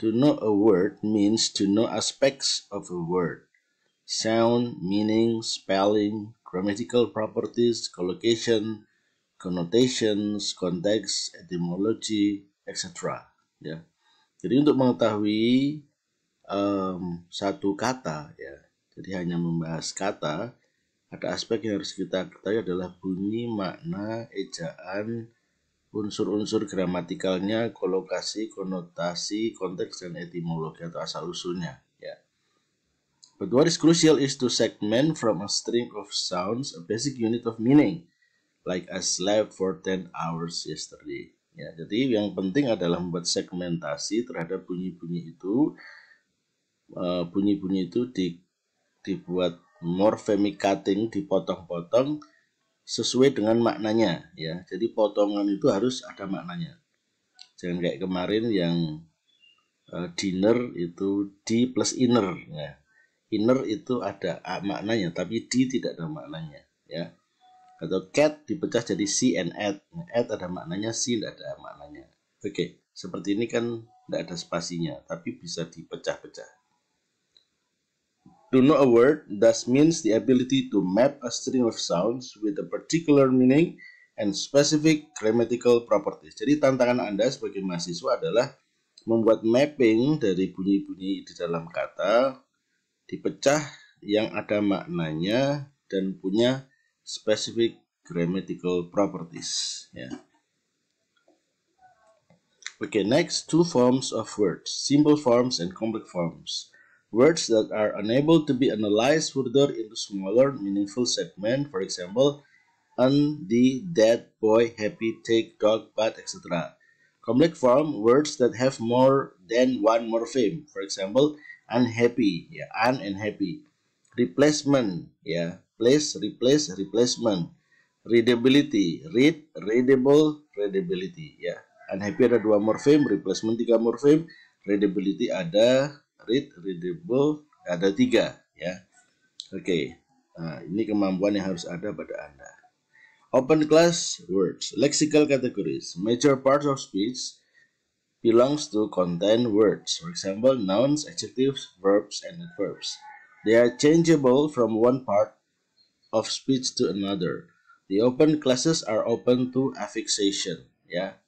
To know a word means to know aspects of a word. Sound, meaning, spelling, grammatical properties, collocation, connotations, context, etymology, etc. Ya. Jadi untuk mengetahui um, satu kata, ya, jadi hanya membahas kata, ada aspek yang harus kita ketahui adalah bunyi, makna, ejaan, unsur-unsur gramatikalnya, kolokasi, konotasi, konteks, dan etimologi atau asal-usulnya. Ya. But what is crucial is to segment from a string of sounds a basic unit of meaning, like I slept for 10 hours yesterday. Ya, jadi yang penting adalah membuat segmentasi terhadap bunyi-bunyi itu. Eh, bunyi-bunyi uh, itu di, dibuat morphemic cutting, dipotong-potong, sesuai dengan maknanya ya. Jadi potongan itu harus ada maknanya. Jangan kayak kemarin yang uh, dinner itu di plus inner ya. Inner itu ada maknanya tapi di tidak ada maknanya ya. Atau cat dipecah jadi c and at. At ada maknanya, c tidak ada maknanya. Oke, seperti ini kan tidak ada spasinya tapi bisa dipecah-pecah. To know a word does means the ability to map a string of sounds with a particular meaning and specific grammatical properties. Jadi tantangan Anda sebagai mahasiswa adalah membuat mapping dari bunyi-bunyi di dalam kata dipecah yang ada maknanya dan punya specific grammatical properties. Ya. Okay, next two forms of words: simple forms and complex forms words that are unable to be analyzed further into smaller meaningful segments, for example, and the, dead boy, happy, take, dog, but, etc. Complex form words that have more than one morpheme, for example, unhappy, ya, un and happy. Replacement, ya, place, replace, replacement. Readability, read, readable, readability, ya. Unhappy ada dua morpheme replacement tiga morpheme readability ada read, readable, ada tiga ya. Oke, okay. nah, ini kemampuan yang harus ada pada Anda. Open class words, lexical categories, major parts of speech belongs to contain words, for example, nouns, adjectives, verbs, and adverbs. They are changeable from one part of speech to another. The open classes are open to affixation, ya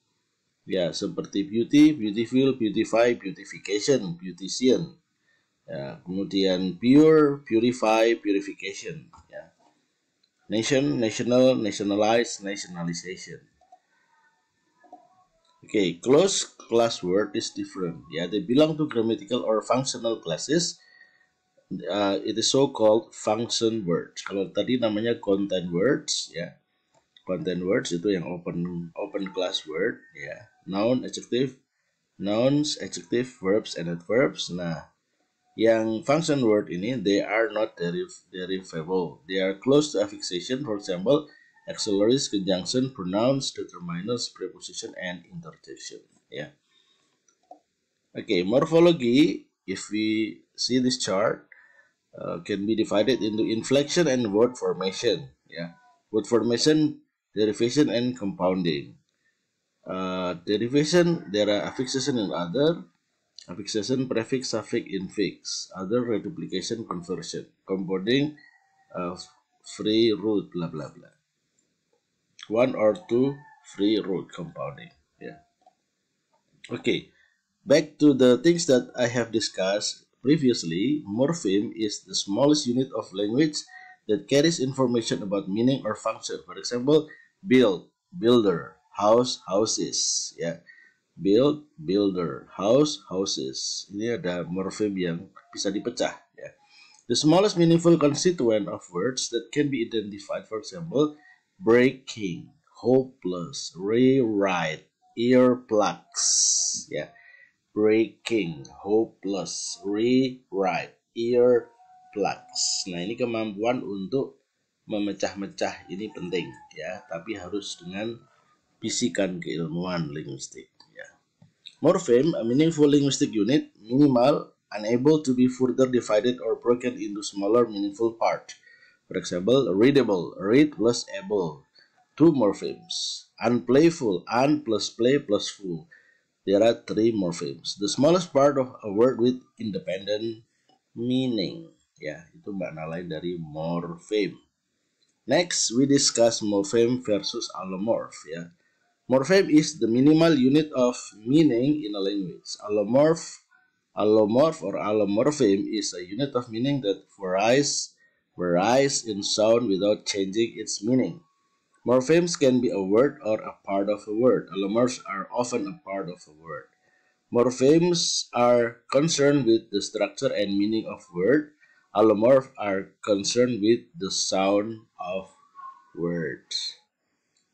ya seperti beauty, beautiful, beautify, beautification, beautician. Ya, kemudian pure, purify, purification. Ya. Nation, national, nationalize, nationalization. Okay, close class word is different. Ya, they belong to grammatical or functional classes. Uh, it is so called function words. Kalau tadi namanya content words, ya content words itu yang open open class word ya noun adjective nouns adjective verbs and adverbs nah yang function word ini they are not deriv derivable they are close to affixation for example auxiliaries conjunction pronouns determiners preposition and interjection ya okay morphology if we see this chart uh, can be divided into inflection and word formation ya yeah. word formation derivation and compounding. Uh, derivation, there are affixation and other, affixation, prefix, suffix, infix, other reduplication, conversion, compounding, uh, free root, blah blah blah. One or two free root compounding. Yeah. Okay, back to the things that I have discussed previously. Morpheme is the smallest unit of language that carries information about meaning or function. For example, build builder house houses ya build builder house houses ini ada morfem yang bisa dipecah ya the smallest meaningful constituent of words that can be identified for example breaking hopeless rewrite earplugs ya breaking hopeless rewrite earplugs nah ini kemampuan untuk memecah-mecah ini penting ya, tapi harus dengan bisikan keilmuan linguistik ya. Morpheme, a meaningful linguistic unit, minimal unable to be further divided or broken into smaller meaningful part. For example, readable, read plus able, two morphemes. Unplayful, un plus play plus full. There are three morphemes. The smallest part of a word with independent meaning. Ya, itu makna lain dari morpheme. Next, we discuss morpheme versus allomorph. Yeah? Morpheme is the minimal unit of meaning in a language. Allomorph, allomorph or allomorpheme is a unit of meaning that varies, varies in sound without changing its meaning. Morphemes can be a word or a part of a word. Allomorphs are often a part of a word. Morphemes are concerned with the structure and meaning of word Allomorph are concerned with the sound of words.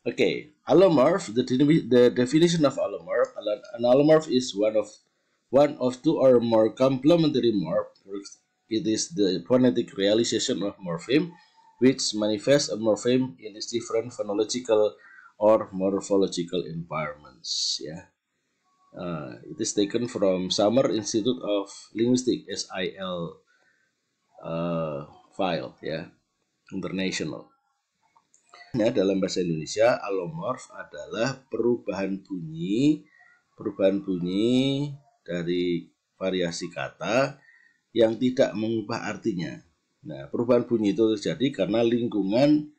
Okay, allomorph, the, the definition of allomorph, an allomorph is one of one of two or more complementary morphs. It is the phonetic realization of morpheme, which manifests a morpheme in its different phonological or morphological environments. Yeah. Uh, it is taken from Summer Institute of Linguistics, SIL uh, file ya international. Nah, dalam bahasa Indonesia alomorf adalah perubahan bunyi perubahan bunyi dari variasi kata yang tidak mengubah artinya. Nah, perubahan bunyi itu terjadi karena lingkungan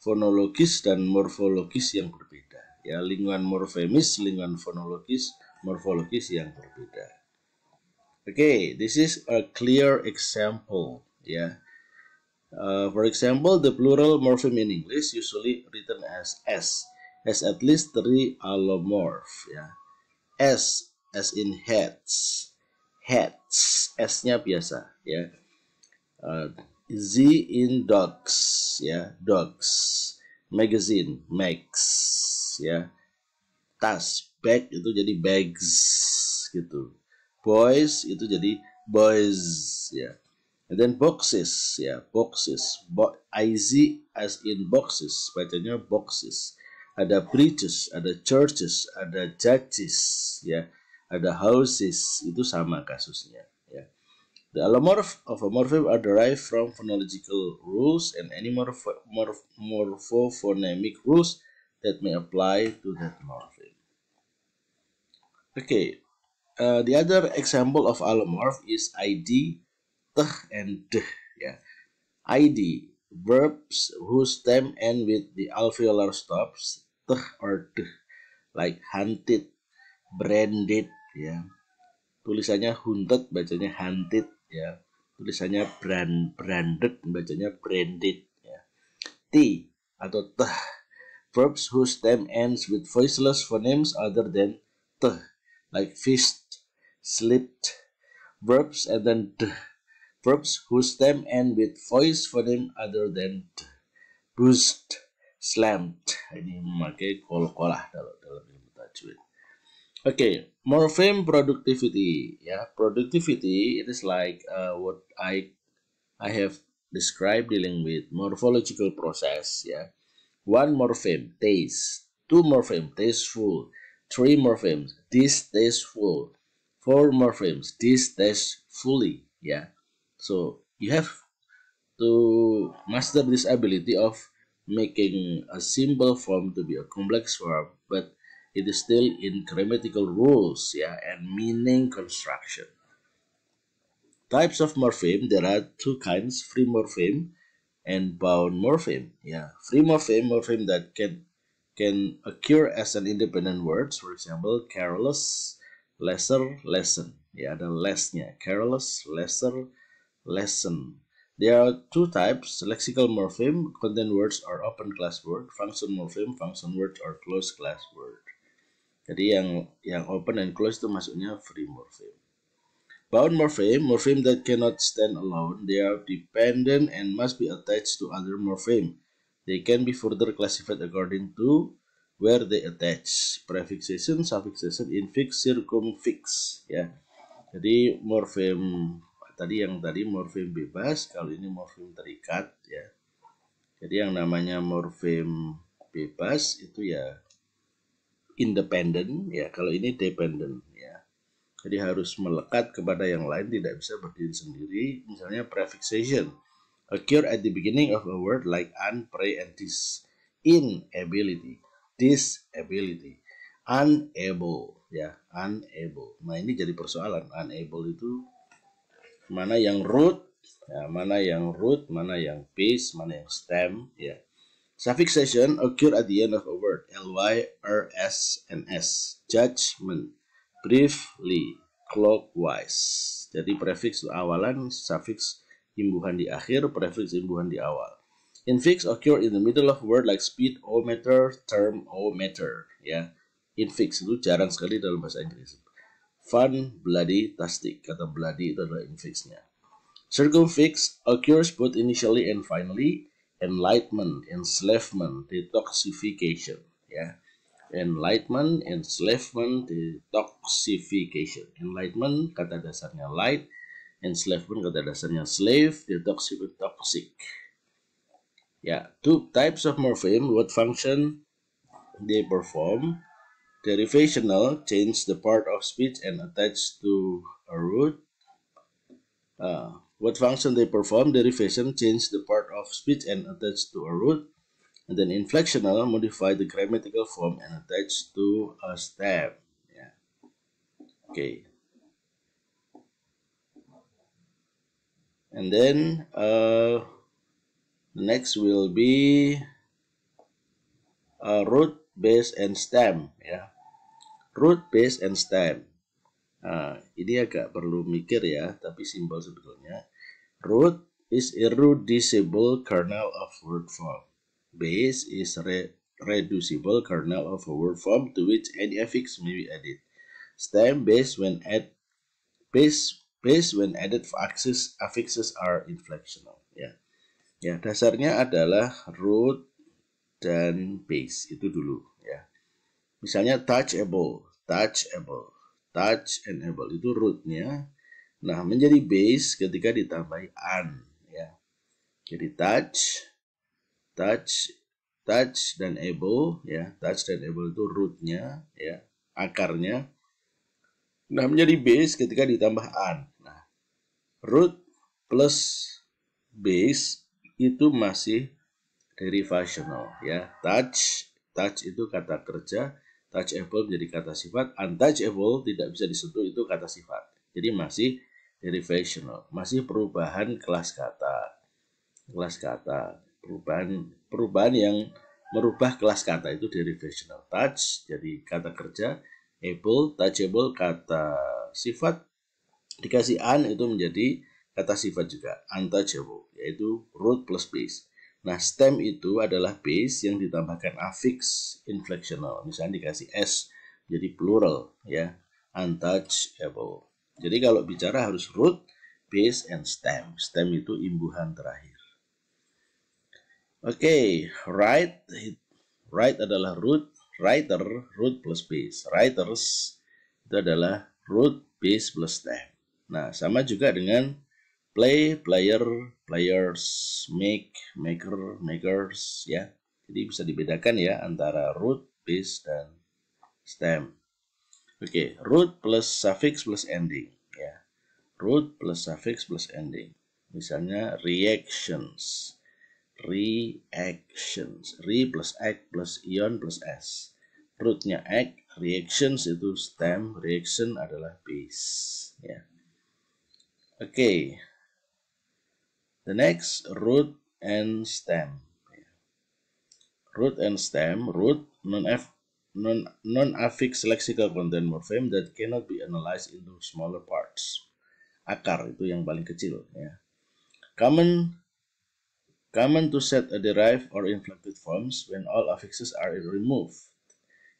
fonologis dan morfologis yang berbeda. Ya, lingkungan morfemis, lingkungan fonologis, morfologis yang berbeda. Okay, this is a clear example. Yeah. Uh, for example, the plural morpheme in English usually written as S has at least three allomorph. Yeah. S as in heads, heads. S-nya biasa. Ya. Uh, Z in dogs. Ya. Dogs. Magazine. Mags. Ya. Tas. Bag itu jadi bags gitu boys itu jadi boys ya and then boxes ya boxes Bo iz as in boxes bacanya boxes ada bridges ada churches ada judges ya ada houses itu sama kasusnya ya The allomorph of a morpheme are derived from phonological rules and any morph morph morphophonemic rules that may apply to that morpheme. Okay, Uh, the other example of allomorph is id, teh, and deh. Yeah. id, verbs whose stem end with the alveolar stops, teh or deh. Like hunted, branded. Yeah. Tulisannya hunted, bacanya hunted. Ya. Tulisannya brand, branded, bacanya branded. Ya. T atau teh. Verbs whose stem ends with voiceless phonemes other than teh. Like fist, slipped verbs and then verbs whose stem end with voice them other than boost slammed ini memakai kol-kolah dalam dalam ilmu tajwid oke okay, morpheme productivity ya yeah, productivity it is like uh, what I I have described dealing with morphological process ya yeah. one morpheme taste two morpheme tasteful three morphemes distasteful four morphemes this test fully yeah so you have to master this ability of making a simple form to be a complex form but it is still in grammatical rules yeah and meaning construction types of morpheme there are two kinds free morpheme and bound morpheme yeah free morpheme morpheme that can can occur as an independent words for example careless lesser, lesson. Ya, ada lessnya. Careless, lesser, lesson. There are two types, lexical morpheme, content words or open class word, function morpheme, function words or closed class word. Jadi yang yang open and closed itu maksudnya free morpheme. Bound morpheme, morpheme that cannot stand alone, they are dependent and must be attached to other morpheme. They can be further classified according to where they attach prefixation suffixation infix circumfix ya jadi morfem tadi yang tadi morfem bebas kalau ini morfem terikat ya jadi yang namanya morfem bebas itu ya independent, ya kalau ini dependent, ya jadi harus melekat kepada yang lain tidak bisa berdiri sendiri misalnya prefixation occur at the beginning of a word like un, pray, and this inability disability unable ya unable nah ini jadi persoalan unable itu mana yang root ya, mana yang root mana yang piece mana yang stem ya suffixation occur at the end of a word ly r s and s judgment briefly clockwise jadi prefix awalan suffix imbuhan di akhir prefix imbuhan di awal Infix occur in the middle of word like speed, thermometer. term, Ya, infix itu jarang sekali dalam bahasa Inggris. Fun, bloody, tastic. Kata bloody itu adalah infixnya. Circumfix occurs both initially and finally. Enlightenment, enslavement, detoxification. Ya, enlightenment, enslavement, detoxification. Enlightenment kata dasarnya light, enslavement kata dasarnya slave, detoxification toxic. yeah two types of morpheme what function they perform derivational change the part of speech and attach to a root uh, what function they perform derivation change the part of speech and attach to a root and then inflectional modify the grammatical form and attach to a stem yeah okay and then uh next will be uh, root base and stem ya root base and stem nah, ini agak perlu mikir ya tapi simbol sebetulnya root is irreducible kernel of word form base is re reducible kernel of a word form to which any affix may be added. Stem base when add base base when added for axis affixes are inflectional. Yeah. Ya, dasarnya adalah root dan base itu dulu ya. Misalnya touchable, touchable, touch and able itu rootnya. Nah, menjadi base ketika ditambah an ya. Jadi touch, touch, touch dan able ya. Touch dan able itu rootnya ya, akarnya. Nah, menjadi base ketika ditambah an. Nah, root plus base itu masih derivational ya. Touch, touch itu kata kerja, touchable menjadi kata sifat, untouchable tidak bisa disentuh itu kata sifat. Jadi masih derivational, masih perubahan kelas kata. Kelas kata, perubahan perubahan yang merubah kelas kata itu derivational touch jadi kata kerja able touchable kata sifat dikasih an itu menjadi kata sifat juga untouchable, yaitu root plus base. Nah, stem itu adalah base yang ditambahkan affix inflectional. Misalnya dikasih s jadi plural ya, untouchable. Jadi kalau bicara harus root, base and stem. Stem itu imbuhan terakhir. Oke, okay, right right adalah root, writer root plus base. Writers itu adalah root base plus stem. Nah, sama juga dengan play, player, players, make, maker, makers ya. Jadi bisa dibedakan ya antara root, base dan stem. Oke, okay, root plus suffix plus ending ya. Root plus suffix plus ending. Misalnya reactions. Reactions. Re plus act plus ion plus s. Rootnya act, reactions itu stem, reaction adalah base ya. Oke. Okay. The next, root and stem. Root and stem, root, non-affix non, non lexical content morpheme that cannot be analyzed into smaller parts. Akar itu yang paling kecil. Ya. Common common to set a derived or inflected forms when all affixes are removed.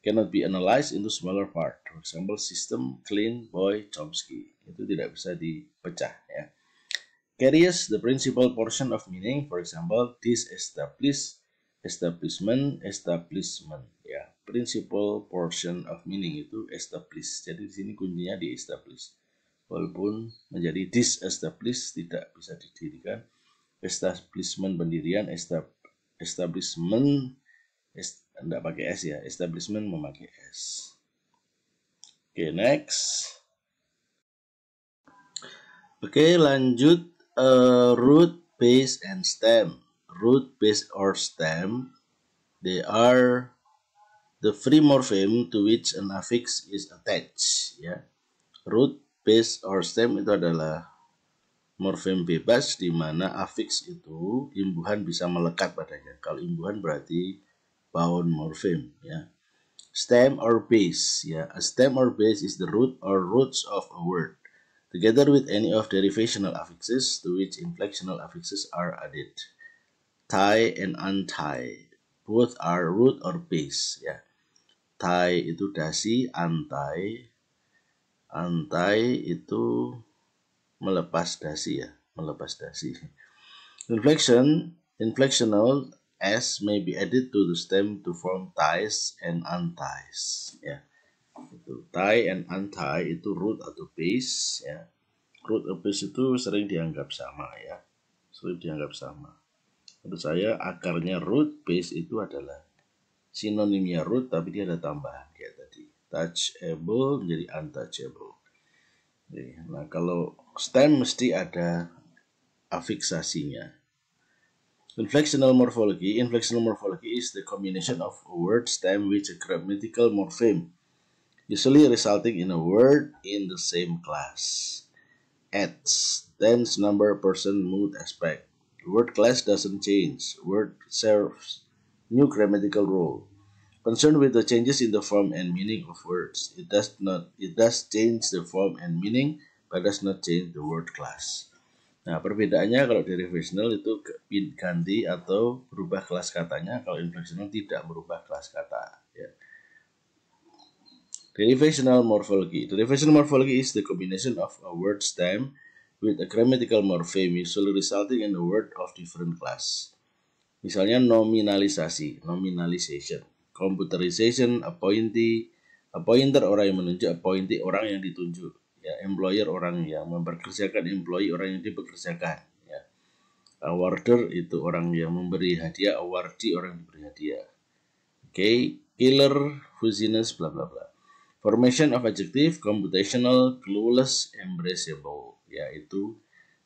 Cannot be analyzed into smaller part. For example, system, clean, boy, Chomsky. Itu tidak bisa dipecah. Ya carries the principal portion of meaning. For example, this establish, establishment, establishment. Ya, principal portion of meaning itu establish. Jadi di sini kuncinya di establish. Walaupun menjadi establish tidak bisa didirikan. Establishment pendirian, estab, establishment, est, pakai S ya, establishment memakai S. Oke, okay, next. Oke, okay, lanjut uh, root, base, and stem. Root, base, or stem, they are the free morpheme to which an affix is attached. Ya. Root, base, or stem itu adalah morfem bebas di mana afix itu imbuhan bisa melekat padanya. Kalau imbuhan berarti bound morfem ya. Stem or base ya. A stem or base is the root or roots of a word together with any of derivational affixes to which inflectional affixes are added. Tie and untie, both are root or base. Ya. Tie itu dasi, untie, untie itu melepas dasi ya, melepas dasi. Inflection, inflectional s may be added to the stem to form ties and unties. Ya itu tie and untie itu root atau base ya root atau base itu sering dianggap sama ya sering dianggap sama menurut saya akarnya root base itu adalah sinonimnya root tapi dia ada tambahan kayak tadi touchable menjadi untouchable Jadi, nah kalau stem mesti ada afiksasinya Inflectional morphology. Inflectional morphology is the combination of a word stem with a grammatical morpheme usually resulting in a word in the same class. At tense number, person, mood, aspect. Word class doesn't change. Word serves new grammatical role. Concerned with the changes in the form and meaning of words, it does not it does change the form and meaning, but does not change the word class. Nah, perbedaannya kalau derivational itu ganti atau berubah kelas katanya, kalau inflectional tidak berubah kelas kata. Ya. Derivational morphology. Derivational morphology is the combination of a word stem with a grammatical morpheme usually resulting in a word of different class. Misalnya nominalisasi, nominalization, computerization, appointee, appointer orang yang menunjuk, appointee orang yang ditunjuk, ya employer orang yang memperkerjakan, employee orang yang dipekerjakan, ya. Awarder itu orang yang memberi hadiah, awardee orang yang diberi hadiah. Oke, okay. killer, fuzziness, bla bla bla. Formation of adjective computational clueless embraceable yaitu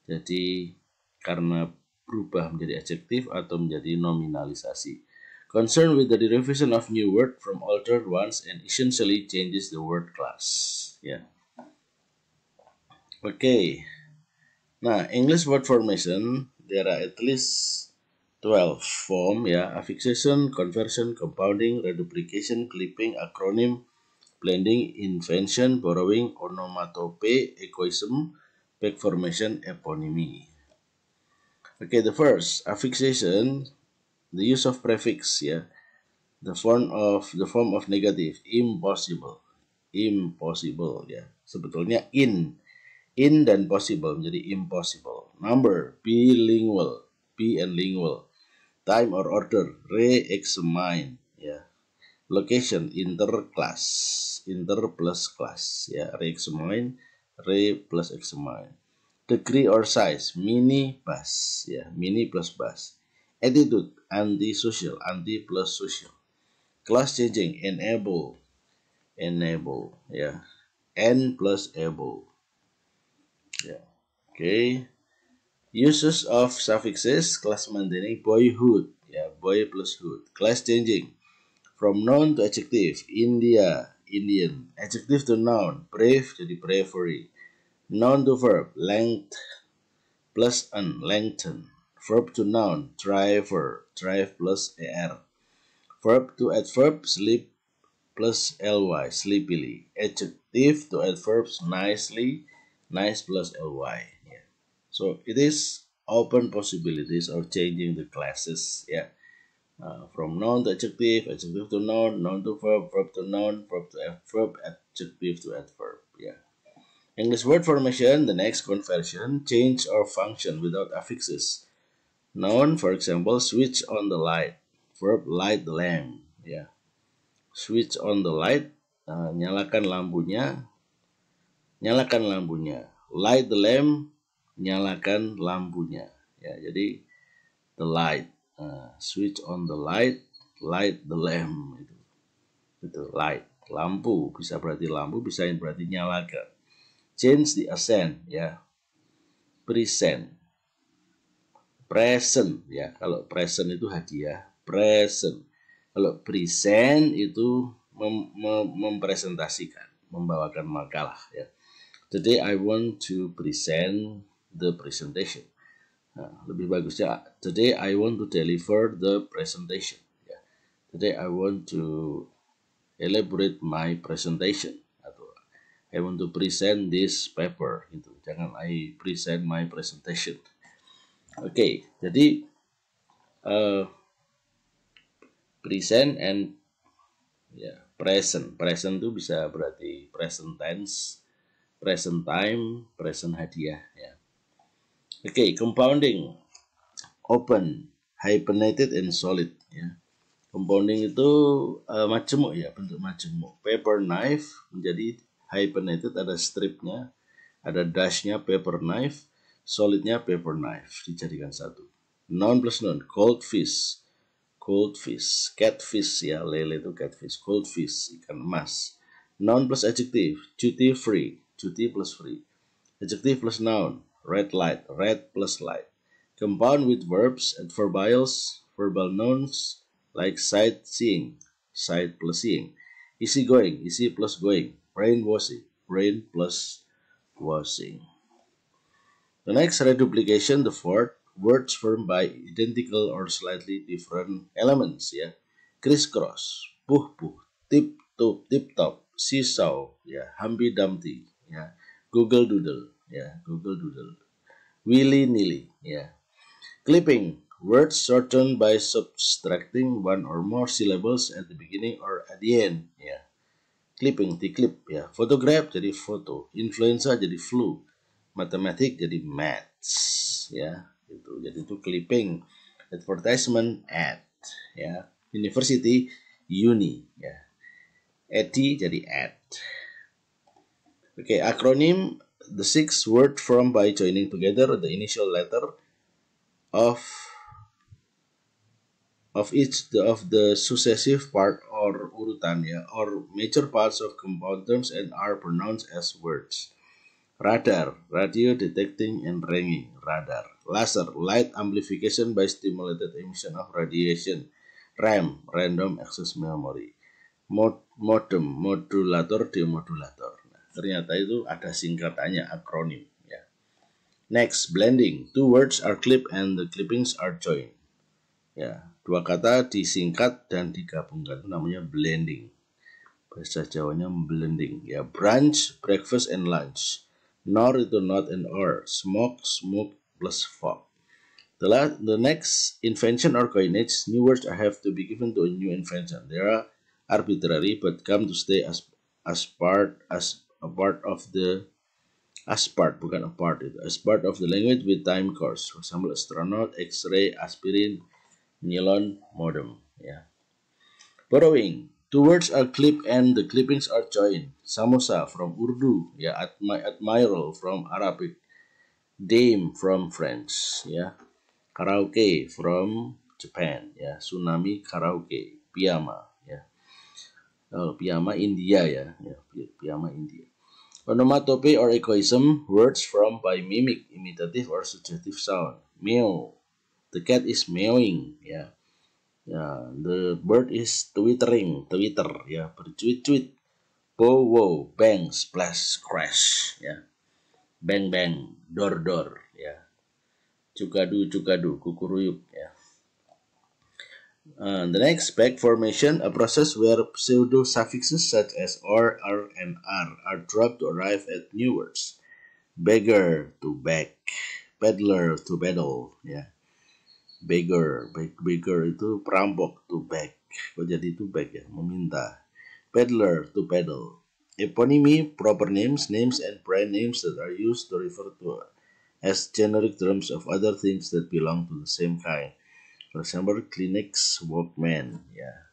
jadi karena berubah menjadi adjektif atau menjadi nominalisasi. Concern with the derivation of new word from altered ones and essentially changes the word class. Ya. Yeah. Oke. Okay. Nah, English word formation there are at least 12 form ya, yeah. affixation, conversion, compounding, reduplication, clipping, acronym, blending, invention, borrowing, onomatope, egoism, back formation, eponymy. Okay, the first affixation, the use of prefix, yeah, the form of the form of negative, impossible, impossible, ya. Yeah. Sebetulnya in, in dan possible menjadi impossible. Number, bilingual, b and lingual. Time or order, re-examine, ya. Yeah. Location, interclass inter plus class ya re x main re plus x main degree or size mini bus ya mini plus bus attitude anti social anti plus social class changing enable enable ya n plus able ya oke okay. uses of suffixes class maintaining boyhood ya boy plus hood class changing from noun to adjective India Indian. Adjective to noun, brave jadi bravery. Noun to verb, length plus an, lengthen. Verb to noun, driver, drive plus er. Verb to adverb, sleep plus ly, sleepily. Adjective to adverbs, nicely, nice plus ly. Yeah. So it is open possibilities of changing the classes. Yeah. uh, from noun to adjective, adjective to noun, noun to verb, verb to noun, verb to adverb, adjective to adverb. Yeah. English word formation, the next conversion, change or function without affixes. Noun, for example, switch on the light. Verb, light the lamp. Yeah. Switch on the light, uh, nyalakan lampunya. Nyalakan lampunya. Light the lamp, nyalakan lampunya. Ya, jadi the light. Nah, switch on the light, light the lamp itu. Itu light, lampu, bisa berarti lampu, bisa yang berarti nyalakan. Change the accent ya. Present. Present ya. Kalau present itu hadiah, present. Kalau present itu mem mem mempresentasikan, membawakan makalah ya. Today I want to present the presentation. Nah, lebih bagusnya today I want to deliver the presentation. Ya. Today I want to elaborate my presentation atau I want to present this paper gitu. Jangan I present my presentation. Oke, okay, jadi uh, present and ya yeah, present. Present itu bisa berarti present tense, present time, present hadiah ya. Okay, compounding. Open, hyphenated, and solid. Ya. Compounding itu uh, majemuk ya, bentuk majemuk. Paper knife menjadi hyphenated, ada stripnya, ada dashnya paper knife, solidnya paper knife, dijadikan satu. Noun plus noun, cold fish, cold fish, catfish ya, lele itu catfish, cold fish, ikan emas. Noun plus adjective, duty free, duty plus free. Adjective plus noun, red light, red plus light. Compound with verbs, adverbials, verbal nouns like sightseeing, sight plus seeing. Easy going, easy plus going. washing, brain plus washing. The next reduplication, the fourth, words formed by identical or slightly different elements ya. Crisscross, puh-puh, tip-top, tip-top, seesaw, ya, humpy dumpty, ya, google doodle, ya Google Doodle willy nilly ya clipping words shortened by subtracting one or more syllables at the beginning or at the end ya clipping di clip ya photograph jadi foto influenza jadi flu matematik jadi maths ya itu jadi itu clipping advertisement ad ya university uni ya ad jadi ad oke akronim the six word formed by joining together the initial letter of of each of the successive part or urutan ya, or major parts of compound terms and are pronounced as words. Radar, radio detecting and ringing, radar. Laser, light amplification by stimulated emission of radiation. RAM, random access memory. Mod modem, modulator, demodulator. Ternyata itu ada singkatannya akronim. Ya. Next, blending. Two words are clipped and the clippings are joined. Ya, dua kata disingkat dan digabungkan. Itu namanya blending. Bahasa Jawanya blending. Ya, brunch, breakfast, and lunch. Nor itu not and or. Smoke, smoke plus fog. The, last, the next invention or coinage, new words have to be given to a new invention. They are arbitrary but come to stay as, as part as a part of the as part bukan a part itu as part of the language with time course for example astronaut x-ray aspirin nylon modem ya yeah. borrowing two words are clipped and the clippings are joined samosa from urdu ya yeah. Admi admiral from arabic dame from french ya yeah. karaoke from japan ya yeah. tsunami karaoke piyama ya yeah. oh, piyama india ya yeah. yeah, piyama india Onomatopoeia or echoism, words from by mimic, imitative or suggestive sound. Meow. The cat is meowing. Ya. ya the bird is twittering. Twitter. Ya. Bercuit-cuit. Bow, wow, bang, splash, crash. Ya. Bang, bang, dor, dor. Ya. Cukadu, cukadu, kukuruyuk. Ya. Uh, the next back formation, a process where pseudo suffixes such as or, r, and r are dropped to arrive at new words. Beggar to beg, peddler to peddle, Yeah, Beggar, beg, beggar itu perampok to beg. Kok jadi to beg ya, meminta. Peddler to peddle. Eponymy, proper names, names and brand names that are used to refer to as generic terms of other things that belong to the same kind. Resember Kleenex Walkman. Yeah.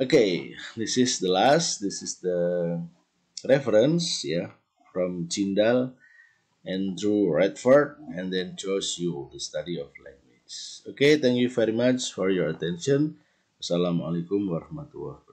Okay, this is the last. This is the reference. Yeah, from Jindal, Andrew Redford, and then Josh you The Study of Language. Okay, thank you very much for your attention. Assalamualaikum warahmatullahi